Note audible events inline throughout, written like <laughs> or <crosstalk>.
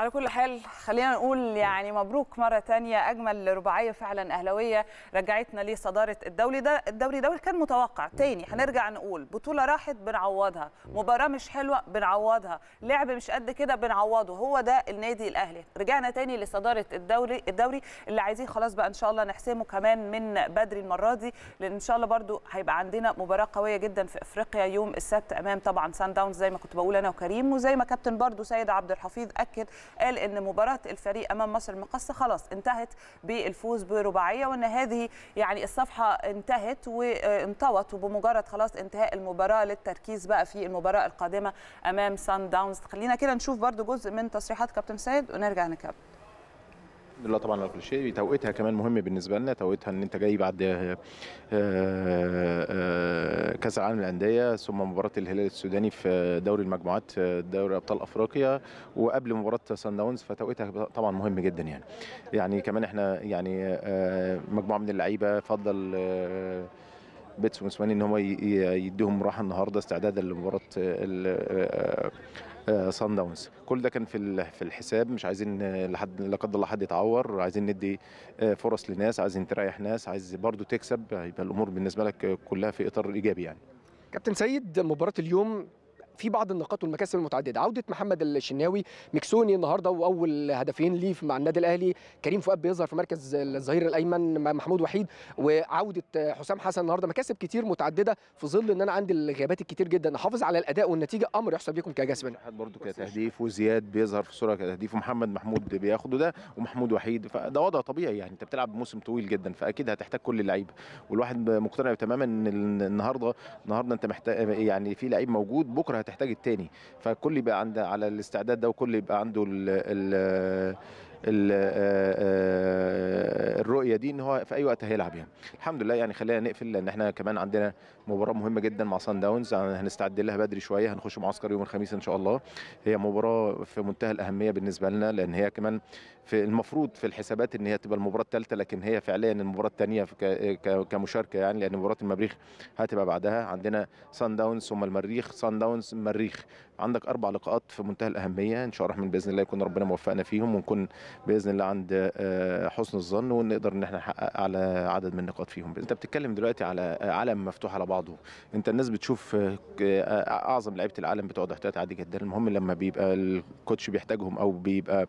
على كل حال خلينا نقول يعني مبروك مرة تانية أجمل رباعية فعلا أهلاوية رجعتنا لصدارة الدوري ده الدوري ده كان متوقع تاني هنرجع نقول بطولة راحت بنعوضها مباراة مش حلوة بنعوضها لعب مش قد كده بنعوضه هو ده النادي الأهلي رجعنا تاني لصدارة الدوري الدوري اللي عايزين خلاص بقى إن شاء الله نحسمه كمان من بدري المرة دي لأن إن شاء الله برضو هيبقى عندنا مباراة قوية جدا في أفريقيا يوم السبت أمام طبعا سان داونز زي ما كنت بقول أنا وكريم وزي ما كابتن برضو سيد عبد الحفيظ أكد قال ان مباراه الفريق امام مصر المقصه خلاص انتهت بالفوز برباعيه وان هذه يعني الصفحه انتهت وانطوت وبمجرد خلاص انتهاء المباراه للتركيز بقى في المباراه القادمه امام سان داونز خلينا كده نشوف برده جزء من تصريحات كابتن سيد ونرجع نكمل لا طبعا لا كل شيء توقيتها كمان مهم بالنسبه لنا توقيتها ان انت جاي بعد آه، آه، آه، كاس العالم للانديه ثم مباراه الهلال السوداني في دوري المجموعات دوري ابطال افريقيا وقبل مباراه سان داونز فتوقيتها طبعا مهم جدا يعني يعني كمان احنا يعني مجموعه من اللعيبه فضل بيتس ومسواني ان هم يديهم راحه النهارده استعدادا لمباراه سان داونز آه، آه، آه، كل ده كان في في الحساب مش عايزين لحد لا قدر الله حد يتعور عايزين ندي فرص لناس عايزين تريح ناس عايز برضو تكسب يبقى الامور بالنسبه لك كلها في اطار ايجابي يعني كابتن سيد مباراه اليوم في بعض النقاط والمكاسب المتعدده عوده محمد الشناوي مكسوني النهارده واول هدفين ليه مع النادي الاهلي كريم فؤاد بيظهر في مركز الظهير الايمن محمود وحيد وعوده حسام حسن النهارده مكاسب كتير متعدده في ظل ان انا عندي الغيابات الكتير جدا احافظ على الاداء والنتيجه امر يحسب بيكم كجسم برضه كتهديف وزياد بيظهر في صوره كتهديف ومحمد محمود بياخده ده ومحمود وحيد فده وضع طبيعي يعني انت بتلعب موسم طويل جدا فاكيد هتحتاج كل اللعيبه والواحد مقتنع تماما ان النهارده النهارده انت محتاج يعني في لعيب موجود بكره هتحتاج التاني فكل يبقى عند على الاستعداد ده وكل يبقى عنده الـ الـ آه، آه، آه، الرؤيه دي ان هو في اي وقت هيلعب يعني الحمد لله يعني خلينا نقفل لان احنا كمان عندنا مباراه مهمه جدا مع سان داونز هنستعد لها بدري شويه هنخش معسكر يوم الخميس ان شاء الله هي مباراه في منتهى الاهميه بالنسبه لنا لان هي كمان في المفروض في الحسابات ان هي تبقى المباراه الثالثه لكن هي فعليا المباراه الثانيه كمشاركه يعني لان مباراه المريخ هتبقى بعدها عندنا سان داونز ثم المريخ سان داونز مريخ عندك اربع لقاءات في منتهى الاهميه ان شاء الله باذن الله يكون ربنا موفقنا فيهم ونكون باذن الله عند آه، حسن الظن ونقدر ان احنا نحقق على عدد من النقاط فيهم انت بتتكلم دلوقتي على آه، عالم مفتوح على بعضه انت الناس بتشوف آه، اعظم لعيبه العالم بتوع احتياط عادي جدا المهم لما بيبقى الكوتش بيحتاجهم او بيبقى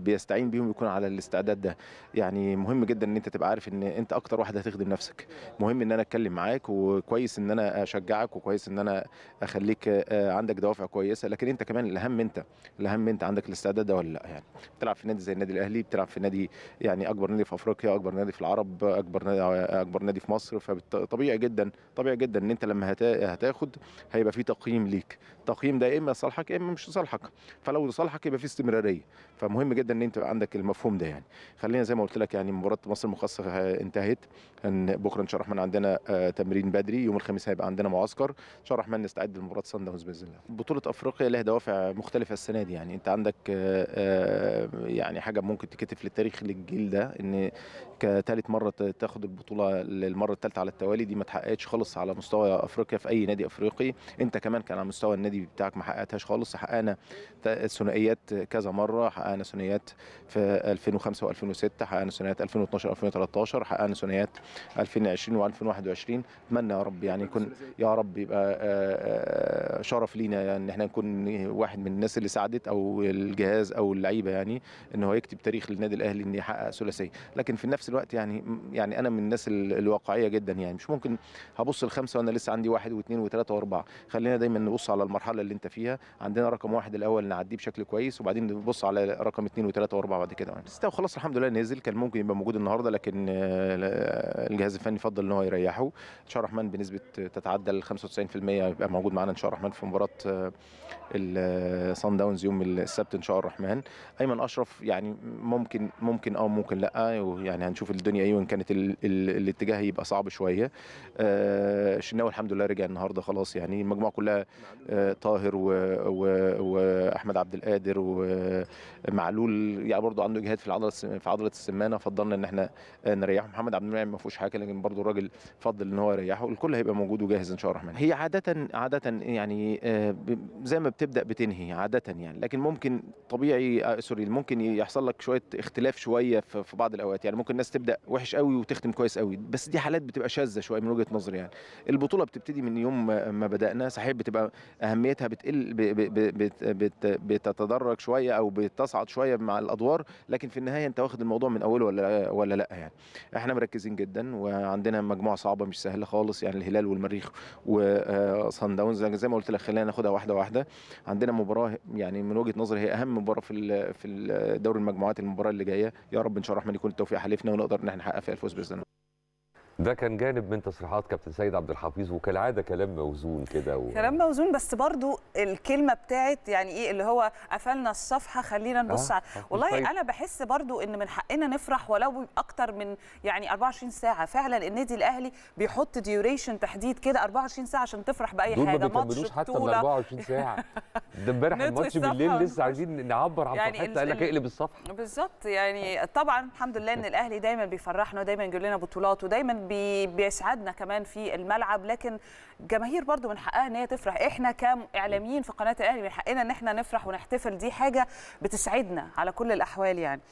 بيستعين بيهم يكون على الاستعداد ده يعني مهم جدا ان انت تبقى عارف ان انت اكتر واحد هتخدم نفسك مهم ان انا اتكلم معاك وكويس ان انا اشجعك وكويس ان انا اخليك عندك دوافع كويسه لكن انت كمان الاهم انت الاهم انت عندك الاستعداد ده ولا لا يعني بتلعب بتلعب في نادي زي النادي الاهلي بتلعب في نادي يعني اكبر نادي في افريقيا اكبر نادي في العرب اكبر نادي اكبر نادي في مصر فطبيعي جدا طبيعي جدا ان انت لما هتاخد هيبقى في تقييم ليك التقييم ده يا اما لصالحك يا اما مش لصالحك فلو لصالحك يبقى في استمراريه فمهم جدا ان انت عندك المفهوم ده يعني خلينا زي ما قلت لك يعني مباراه مصر المخصصه انتهت ان بكره ان شاء الله الرحمن عندنا آه، تمرين بدري يوم الخميس هيبقى عندنا معسكر ان شاء الله الرحمن نستعد لمباراه سان داونز باذن الله بطوله افريقيا لها دوافع مختلفه السنه دي يعني انت عندك آه، آه، يعني حاجه ممكن تكتف للتاريخ للجيل ده ان كثالث مره تاخد البطوله للمره الثالثه على التوالي دي ما اتحققتش خالص على مستوى افريقيا في اي نادي افريقي انت كمان كان على مستوى النادي بتاعك ما حققتهاش خالص حققنا ثنائيات كذا مره حققنا ثنائيات في 2005 و2006 حققنا ثنائيات 2012 2013 حققنا ثنائيات 2020 و2021 اتمنى يا رب يعني يكون يا رب يبقى آه، آه، شرف لينا يعني ان احنا نكون واحد من الناس اللي ساعدت او الجهاز او اللعيبه يعني ان هو يكتب تاريخ للنادي الاهلي ان يحقق ثلاثيه لكن في نفس الوقت يعني يعني انا من الناس الواقعيه جدا يعني مش ممكن هبص الخمسه وانا لسه عندي واحد واثنين وثلاثه واربعه خلينا دايما نبص على المرحله اللي انت فيها عندنا رقم واحد الاول نعديه بشكل كويس وبعدين نبص على رقم اثنين وثلاثه واربعه بعد كده يعني. خلاص الحمد لله نزل كان ممكن يبقى موجود النهارده لكن آه، الجهاز الفني فضل ان هو يريحه ان شاء الرحمن بنسبه تتعدى ال 95% يبقى موجود معانا ان شاء الله الرحمن في مباراه آه، الصن داونز آه، يوم السبت ان شاء الله الرحمن ايمن اشرف يعني ممكن ممكن اه ممكن لا يعني هنشوف الدنيا ايه وان كانت ال ال الاتجاه يبقى صعب شويه آه الشناوي الحمد لله رجع النهارده خلاص يعني المجموعه كلها آه طاهر واحمد عبد القادر ومعلول آه، يعني برضو عنده اجهاد في العضله في عضله السمانه فضلنا ان احنا نريحه محمد عبد المنعم فيهوش حاجه لكن برضو الراجل فضل ان هو يريحه الكل هيبقى موجود وجاهز ان شاء الله هي عاده عاده يعني آه، زي ما بتبدا بتنهي عاده يعني لكن ممكن طبيعي آه، سوري ممكن يحصل لك شويه اختلاف شويه في بعض الاوقات يعني ممكن الناس تبدا وحش قوي وتختم كويس قوي بس دي حالات بتبقى شاذه شويه من وجهه نظري يعني البطوله بتبتدي من يوم ما بدانا صحيح بتبقى اهميتها بتقل بتتدرج شويه او بتصعد شويه مع الادوار لكن في النهايه انت واخد الموضوع من اوله ولا ولا لا يعني احنا مركزين جدا جدا وعندنا مجموعه صعبه مش سهله خالص يعني الهلال والمريخ وصن آه، داونز زي ما قلت لك خلينا ناخدها واحده واحده عندنا مباراه يعني من وجهه نظري هي اهم مباراه في في دوري المجموعات المباراه اللي جايه يا رب ان شاء الله الرحمن يكون التوفيق حليفنا ونقدر ان احنا نحقق فيها الفوز باذن الله ده كان جانب من تصريحات كابتن سيد عبد الحفيظ وكالعاده كلام موزون كده و... كلام موزون بس برضو الكلمه بتاعت يعني ايه اللي هو قفلنا الصفحه خلينا نبص آه. آه، والله طيب. انا بحس برضو ان من حقنا نفرح ولو اكتر من يعني 24 ساعه فعلا النادي الاهلي بيحط ديوريشن تحديد كده 24 ساعه عشان تفرح باي دول حاجه ما ماتش حتى من 24 ساعه <laughs> ده امبارح الماتش بالليل لسه عايزين نعبر عن يعني فرحتنا قال لك اقلب الصفحه بالظبط يعني طبعا الحمد لله ان الاهلي دايما بيفرحنا ودايما يجيب لنا بطولات ودايما بي بيسعدنا كمان في الملعب لكن الجماهير برضو من حقها ان هي تفرح احنا كاعلاميين في قناه الاهلي من حقنا ان احنا نفرح ونحتفل دي حاجه بتسعدنا على كل الاحوال يعني